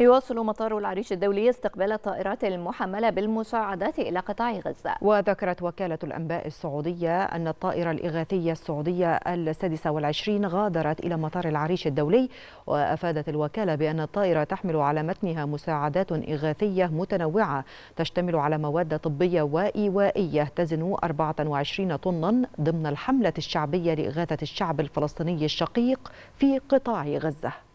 يواصل مطار العريش الدولي استقبال الطائرات المحملة بالمساعدات إلى قطاع غزة وذكرت وكالة الأنباء السعودية أن الطائرة الإغاثية السعودية السادسة والعشرين غادرت إلى مطار العريش الدولي وأفادت الوكالة بأن الطائرة تحمل على متنها مساعدات إغاثية متنوعة تشتمل على مواد طبية وإيوائية تزن 24 طنا ضمن الحملة الشعبية لإغاثة الشعب الفلسطيني الشقيق في قطاع غزة